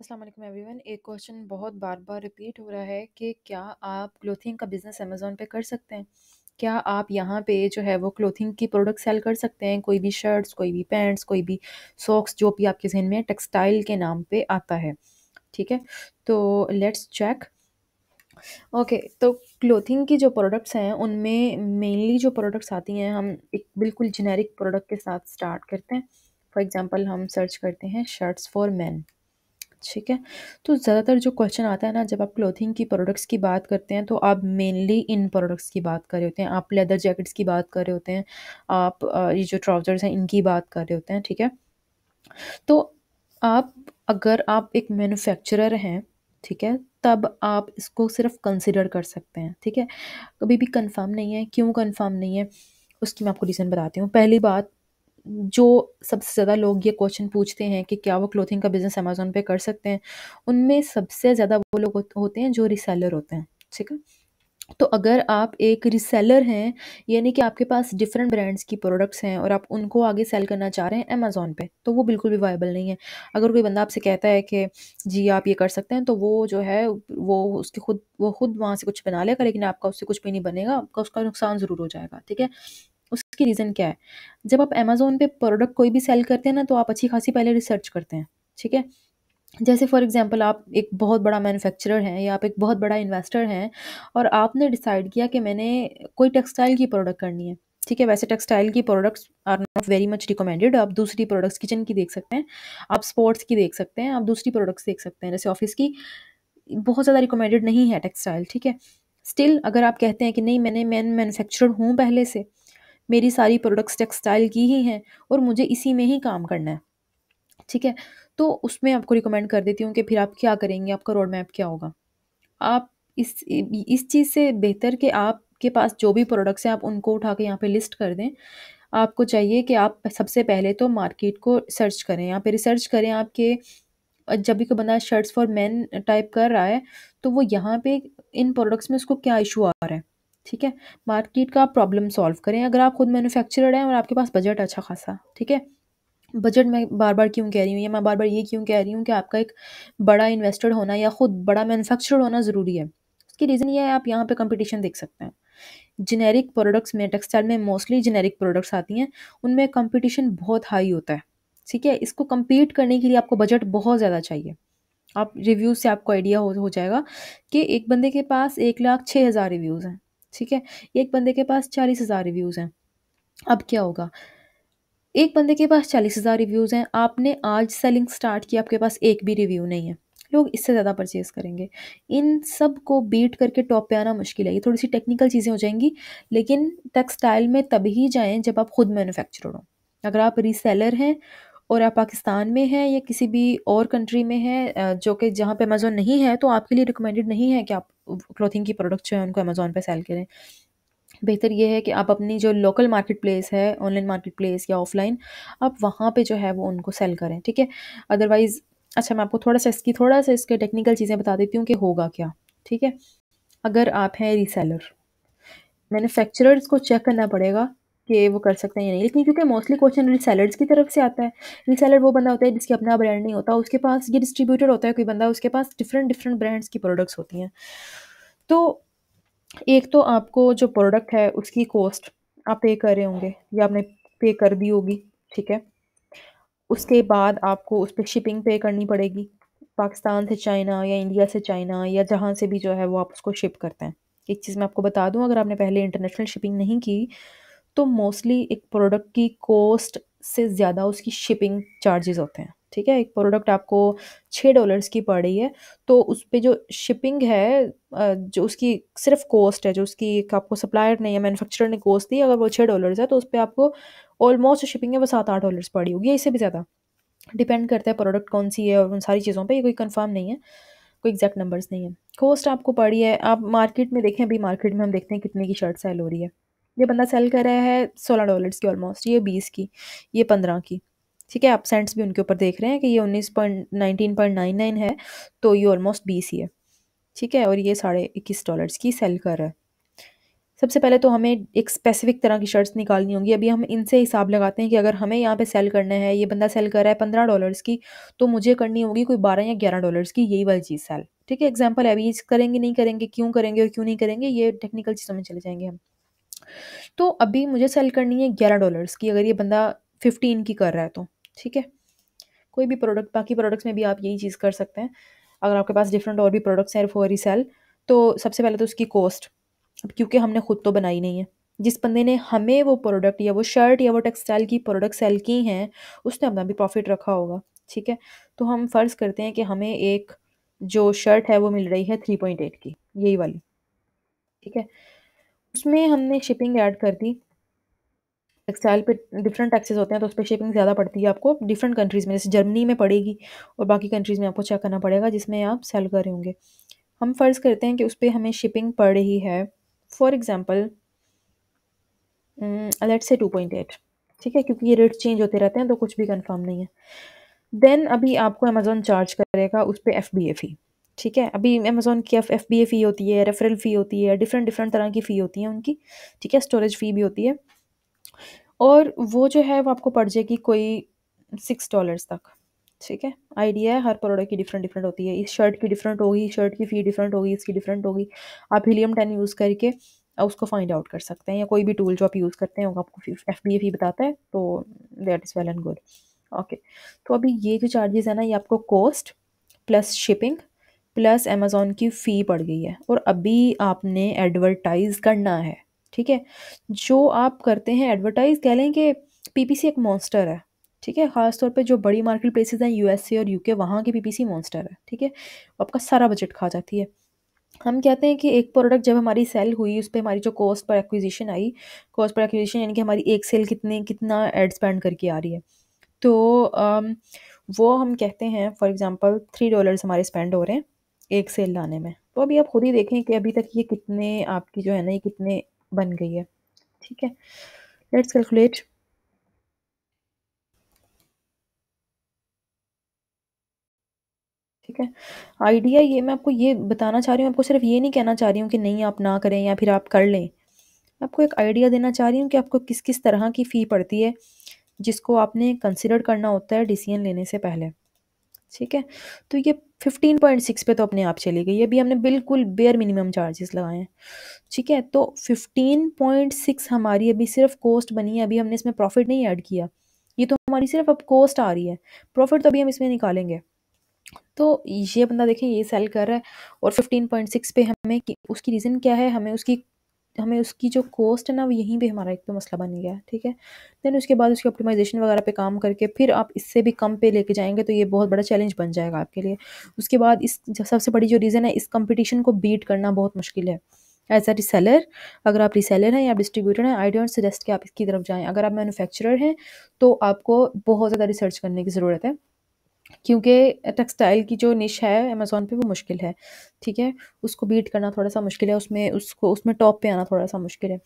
अस्सलाम वालेकुम एवरीवन एक क्वेश्चन बहुत बार बार रिपीट हो रहा है कि क्या आप क्लोथिंग का बिज़नेस अमेज़ोन पे कर सकते हैं क्या आप यहाँ पे जो है वो क्लोथिंग की प्रोडक्ट सेल कर सकते हैं कोई भी शर्ट्स कोई भी पैंट्स कोई भी सॉक्स जो भी आपके जहन में टेक्सटाइल के नाम पे आता है ठीक है तो लेट्स चेक ओके okay, तो क्लोथिंग की जो प्रोडक्ट्स हैं उनमें मेनली जो प्रोडक्ट्स आती हैं हम एक बिल्कुल जेनेरिक प्रोडक्ट के साथ स्टार्ट करते हैं फॉर एग्जांपल हम सर्च करते हैं शर्ट्स फॉर मैन ठीक है तो ज़्यादातर जो क्वेश्चन आता है ना जब आप क्लोथिंग की प्रोडक्ट्स की बात करते हैं तो आप मेनली इन प्रोडक्ट्स की बात कर रहे होते हैं आप लेदर जैकेट्स की बात कर रहे होते हैं आप ये जो ट्राउज़र्स हैं इनकी बात कर रहे होते हैं ठीक है तो आप अगर आप एक मैनुफेक्चरर हैं ठीक है तब आप इसको सिर्फ कंसिडर कर सकते हैं ठीक है कभी भी कन्फर्म नहीं है क्यों कन्फर्म नहीं है उसकी मैं आपको रीज़न बताती हूँ पहली बात जो सबसे ज़्यादा लोग ये क्वेश्चन पूछते हैं कि क्या वो क्लोथिंग का बिज़नेस अमेज़ोन पे कर सकते हैं उनमें सबसे ज़्यादा वो लोग होते हैं जो रिसेलर होते हैं ठीक है तो अगर आप एक रिसेलर हैं यानी कि आपके पास डिफरेंट ब्रांड्स की प्रोडक्ट्स हैं और आप उनको आगे सेल करना चाह रहे हैं अमेज़ोन पे तो वो बिल्कुल भी वायबल नहीं है अगर कोई बंदा आपसे कहता है कि जी आप ये कर सकते हैं तो वो जो है वो उसके खुद वो खुद वहाँ से कुछ बना लेगा लेकिन आपका उससे कुछ भी नहीं बनेगा आपका उसका नुकसान ज़रूर हो जाएगा ठीक है उसकी रीज़न क्या है जब आप अमेज़ोन पे प्रोडक्ट कोई भी सेल करते हैं ना तो आप अच्छी खासी पहले रिसर्च करते हैं ठीक है जैसे फॉर एग्जांपल आप एक बहुत बड़ा मैन्युफैक्चरर हैं या आप एक बहुत बड़ा इन्वेस्टर हैं और आपने डिसाइड किया कि मैंने कोई टेक्सटाइल की प्रोडक्ट करनी है ठीक है वैसे टेक्सटाइल की products are not very much recommended आप दूसरी प्रोडक्ट्स किचन की देख सकते हैं आप स्पोर्ट्स की देख सकते हैं आप दूसरी प्रोडक्ट्स देख सकते हैं जैसे ऑफिस की बहुत ज़्यादा रिकमेंडेड नहीं है टेक्सटाइल ठीक है स्टिल अगर आप कहते हैं कि नहीं मैंने मैन मैन्युफैक्चरर हूँ पहले से मेरी सारी प्रोडक्ट्स टेक्सटाइल की ही हैं और मुझे इसी में ही काम करना है ठीक है तो उसमें आपको रिकमेंड कर देती हूँ कि फिर आप क्या करेंगे आपका रोड मैप क्या होगा आप इस इस चीज़ से बेहतर कि आपके पास जो भी प्रोडक्ट्स हैं आप उनको उठा के यहाँ पे लिस्ट कर दें आपको चाहिए कि आप सबसे पहले तो मार्केट को सर्च करें यहाँ पे रिसर्च करें आपके जब भी कोई बंदा शर्ट्स फॉर मैन टाइप कर रहा है तो वो यहाँ पे इन प्रोडक्ट्स में उसको क्या इशू आ ठीक है मार्केट का आप प्रॉब्लम सॉल्व करें अगर आप खुद मैन्युफैक्चरर हैं और आपके पास बजट अच्छा खासा ठीक है बजट मैं बार बार क्यों कह रही हूँ या मैं बार बार ये क्यों कह रही हूँ कि आपका एक बड़ा इन्वेस्टर होना या ख़ुद बड़ा मैन्युफैक्चरर होना ज़रूरी है उसकी रीज़न ये है आप यहाँ पर कंपटिशन देख सकते हैं जेनेरिक प्रोडक्ट्स में टेक्सटाइल में मोस्टली जेनेरिक प्रोडक्ट्स आती हैं उनमें कंपटीशन बहुत हाई होता है ठीक है इसको कम्पीट करने के लिए आपको बजट बहुत ज़्यादा चाहिए आप रिव्यूज़ से आपको आइडिया हो, हो जाएगा कि एक बंदे के पास एक लाख छः हज़ार रिव्यूज़ हैं ठीक है एक बंदे के पास चालीस हज़ार रिव्यूज़ हैं अब क्या होगा एक बंदे के पास चालीस हज़ार रिव्यूज़ हैं आपने आज सेलिंग स्टार्ट की आपके पास एक भी रिव्यू नहीं है लोग इससे ज़्यादा परचेज़ करेंगे इन सब को बीट करके टॉप पे आना मुश्किल है ये थोड़ी सी टेक्निकल चीज़ें हो जाएंगी लेकिन टेक्सटाइल में तभी जाएं जब आप ख़ुद मैन्युफैक्चरर हो अगर आप रीसेलर हैं और आप पाकिस्तान में हैं या किसी भी और कंट्री में हैं जो कि जहाँ पे अमेज़ोन नहीं है तो आपके लिए रिकमेंडेड नहीं है कि आप क्लोथिंग की प्रोडक्ट्स जो है उनको अमेज़ोन पर सेल करें बेहतर ये है कि आप अपनी जो लोकल मार्केट प्लेस है ऑनलाइन मार्केट प्लेस या ऑफलाइन आप वहाँ पे जो है वो उनको सेल करें ठीक है अदरवाइज़ अच्छा मैं आपको थोड़ा सा इसकी थोड़ा सा इसके टेक्निकल चीज़ें बता देती हूँ कि होगा क्या ठीक है अगर आप हैं रीसेलर मैन्युफैक्चरर्स को चेक करना पड़ेगा कि वो कर सकते हैं या नहीं लेकिन क्योंकि मोस्टली क्वेश्चन रिल सेलर्स की तरफ से आता है रिल सेलर वो बंदा होता है जिसके अपना ब्रांड नहीं होता उसके पास ये डिस्ट्रीब्यूटर होता है कोई बंदा उसके पास डिफरेंट डिफरेंट ब्रांड्स की प्रोडक्ट्स होती हैं तो एक तो आपको जो प्रोडक्ट है उसकी कॉस्ट आप पे कर रहे होंगे या आपने पे कर दी होगी ठीक है उसके बाद आपको उस पर शिपिंग पे करनी पड़ेगी पाकिस्तान से चाइना या इंडिया से चाइना या जहाँ से भी जो है वो आप उसको शिप करते हैं एक चीज़ मैं आपको बता दूँ अगर आपने पहले इंटरनेशनल शिपिंग नहीं की तो मोस्टली एक प्रोडक्ट की कॉस्ट से ज़्यादा उसकी शिपिंग चार्जेस होते हैं ठीक है एक प्रोडक्ट आपको छः डॉलर्स की पड़ रही है तो उस पर जो शिपिंग है जो उसकी सिर्फ कॉस्ट है जो उसकी एक आपको सप्लायर ने या मैन्युफैक्चरर ने कॉस्ट दी अगर वो छः डॉलर्स है तो उस पर आपको ऑलमोस्ट शिपिंग है वो सात आठ डॉलर्स पड़ी होगी इससे भी ज़्यादा डिपेंड करता है प्रोडक्ट कौन सी है और उन सारी चीज़ों पर ये कोई कन्फर्म नहीं है कोई एग्जैक्ट नंबर्स नहीं है कॉस्ट आपको पड़ी है आप मार्केट में देखें अभी मार्केट में हम देखते हैं कितने की शर्ट सेल हो रही है ये बंदा सेल कर रहा है सोलह डॉलर्स की ऑलमोस्ट ये बीस की ये पंद्रह की ठीक है आप सेंट्स भी उनके ऊपर देख रहे हैं कि ये उन्नीस point nineteen point nine nine है तो ये ऑलमोस्ट बीस ही है ठीक है और ये साढ़े इक्कीस डॉलर्स की सेल कर रहा है सबसे पहले तो हमें एक स्पेसिफिक तरह की शर्ट्स निकालनी होंगी अभी हम इनसे हिसाब लगाते हैं कि अगर हमें यहाँ पे सेल करना है ये बंदा सेल कर रहा है पंद्रह डॉलर्स की तो मुझे करनी होगी कोई बारह या ग्यारह डॉलर्स की यही वाली चीज़ सेल ठीक है एग्जाम्पल अभी करेंगे नहीं करेंगे क्यों करेंगे और क्यों नहीं करेंगे ये टेक्निकल चीज़ों में चले जाएंगे हम तो अभी मुझे सेल करनी है ग्यारह डॉलर्स की अगर ये बंदा फिफ्टीन की कर रहा है तो ठीक है कोई भी प्रोडक्ट बाकी प्रोडक्ट्स में भी आप यही चीज़ कर सकते हैं अगर आपके पास डिफरेंट और भी प्रोडक्ट्स हैं फॉर रीसेल तो सबसे पहले तो उसकी कॉस्ट अब क्योंकि हमने खुद तो बनाई नहीं है जिस बंदे ने हमें वो प्रोडक्ट या वो शर्ट या वो टेक्सटाइल की प्रोडक्ट सेल की हैं उसने अपना भी प्रॉफिट रखा होगा ठीक है तो हम फ़र्ज़ करते हैं कि हमें एक जो शर्ट है वो मिल रही है थ्री पॉइंट एट की यही वाली ठीक है उसमें हमने शिपिंग ऐड कर दी टेक्सटाइल पे डिफरेंट टैक्सेस होते हैं तो उस पर शिपिंग ज़्यादा पड़ती है आपको डिफरेंट कंट्रीज़ में जैसे जर्मनी में पड़ेगी और बाकी कंट्रीज़ में आपको चेक करना पड़ेगा जिसमें आप सेल कर रहे होंगे हम फ़र्ज़ करते हैं कि उस पर हमें शिपिंग पड़ रही है for example let say two point eight ठीक है क्योंकि ये रेट चेंज होते रहते हैं तो कुछ भी कन्फर्म नहीं है देन अभी आपको अमेज़ोन चार्ज करेगा उस पर एफ बी ए फी ठीक है अभी अमेज़ोन की एफ बी ए फ़ी होती है रेफरल फ़ी होती है डिफरेंट डिफरेंट तरह की फ़ी होती है उनकी ठीक है स्टोरेज फ़ी भी होती है और वो जो है वो आपको पड़ जाएगी कोई सिक्स डॉलर्स तक ठीक है आइडिया है हर प्रोडक्ट की डिफरेंट डिफरेंट होती है इस शर्ट की डिफरेंट होगी शर्ट की फ़ी डिफरेंट होगी इसकी डिफरेंट होगी आप हीलियम टेन यूज़ करके उसको फाइंड आउट कर सकते हैं या कोई भी टूल जो आप यूज़ करते हैं वो आपको एफ बी ए फी बताता है तो that is well and good okay तो अभी ये जो चार्जेस है ना ये आपको cost plus shipping plus Amazon की फ़ी बढ़ गई है और अभी आपने एडवर्टाइज़ करना है ठीक है जो आप करते हैं एडवर्टाइज़ कह लें कि पीपीसी एक मॉन्स्टर है ठीक है ख़ासतौर पे जो बड़ी मार्केट प्लेसेस हैं यूएसए और यूके वहाँ की पीपीसी मॉन्स्टर है ठीक है आपका सारा बजट खा जाती है हम कहते हैं कि एक प्रोडक्ट जब हमारी सेल हुई उस पर हमारी जो कॉस्ट पर एक्विजिशन आई कॉस्ट पर एक्विजिशन यानी कि हमारी एक सेल कितने कितना एड स्पेंड करके आ रही है तो वो हम कहते हैं फॉर एग्ज़ाम्पल थ्री डॉलर्स हमारे स्पेंड हो रहे हैं एक सेल लाने में तो अभी आप खुद ही देखें कि अभी तक ये कितने आपकी जो है ना ये कितने बन गई है ठीक है लेट्स कैलकुलेट ठीक है आइडिया ये मैं आपको ये बताना चाह रही हूँ आपको सिर्फ ये नहीं कहना चाह रही हूँ कि नहीं आप ना करें या फिर आप कर लें आपको एक आइडिया देना चाह रही हूँ कि आपको किस किस तरह की फ़ी पड़ती है जिसको आपने कंसिडर करना होता है डिसीजन लेने से पहले ठीक है तो ये फिफ्टीन पॉइंट सिक्स पे तो अपने आप चली गई ये भी हमने बिल्कुल बेयर मिनिमम चार्जेस लगाए हैं ठीक है तो फिफ्टीन पॉइंट सिक्स हमारी अभी सिर्फ कॉस्ट बनी है अभी हमने इसमें प्रॉफिट नहीं ऐड किया ये तो हमारी सिर्फ अब कॉस्ट आ रही है प्रॉफिट तो अभी हम इसमें निकालेंगे तो ये बंदा देखें ये सेल कर रहा है और फिफ्टीन पॉइंट सिक्स पे हमें कि उसकी रीज़न क्या है हमें उसकी हमें उसकी जो कॉस्ट है ना वो यहीं पे हमारा एक तो मसला बन गया ठीक है देन उसके बाद उसकी ऑप्टिमाइजेशन वगैरह पे काम करके फिर आप इससे भी कम पे लेके जाएंगे तो ये बहुत बड़ा चैलेंज बन जाएगा आपके लिए उसके बाद इस सबसे बड़ी जो रीज़न है इस कंपटीशन को बीट करना बहुत मुश्किल है एज अ रिसेलर अगर आप रिसेलर हैं या डिस्ट्रीब्यूटर हैं आई डोंट सजेस्ट कि आप इसकी तरफ जाएँ अगर आप मैन्युफैक्चरर हैं तो आपको बहुत ज़्यादा रिसर्च करने की ज़रूरत है क्योंकि टेक्सटाइल की जो निश है अमेज़ोन पे वो मुश्किल है ठीक है उसको बीट करना थोड़ा सा मुश्किल है उसमें उसको उसमें टॉप पे आना थोड़ा सा मुश्किल है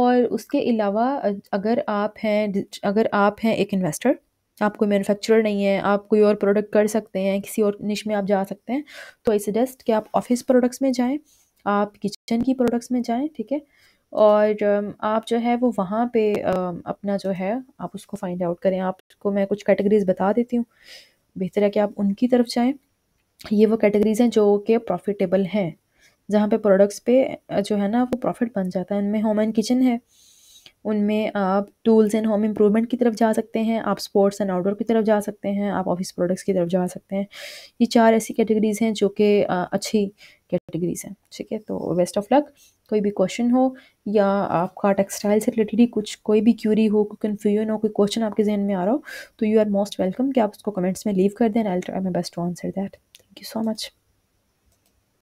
और उसके अलावा अगर आप हैं अगर आप हैं एक इन्वेस्टर आप कोई मैन्युफैक्चरर नहीं है आप कोई और प्रोडक्ट कर सकते हैं किसी और निश में आप जा सकते हैं तो आई सजेस्ट कि आप ऑफिस प्रोडक्ट्स में जाएँ आप किचन की प्रोडक्ट्स में जाएँ ठीक है और आप जो है वो वहाँ पे अपना जो है आप उसको फाइंड आउट करें आपको मैं कुछ कैटेगरीज बता देती हूँ बेहतर है कि आप उनकी तरफ जाएँ ये वो कैटेगरीज हैं जो कि प्रॉफिटेबल हैं जहाँ पे प्रोडक्ट्स पे जो है ना वो प्रॉफिट बन जाता है उनमें होम एंड किचन है उनमें आप टूल्स एंड होम इम्प्रूवमेंट की तरफ जा सकते हैं आप स्पोर्ट्स एंड आउटडोर की तरफ जा सकते हैं आप ऑफिस प्रोडक्ट्स की तरफ जा सकते हैं ये चार ऐसी कैटेगरीज हैं जो कि अच्छी कैटेगरीज हैं ठीक है तो वेस्ट ऑफ लक कोई भी क्वेश्चन हो या आपका टेक्सटाइल से रिलेटेड ही कुछ कोई भी क्यूरी हो कोई कन्फ्यूजन हो कोई क्वेश्चन आपके जहन में आ रहा हो तो यू आर मोस्ट वेलकम कि आप उसको कमेंट्स में लीव कर दें I try my best to answer that thank you so much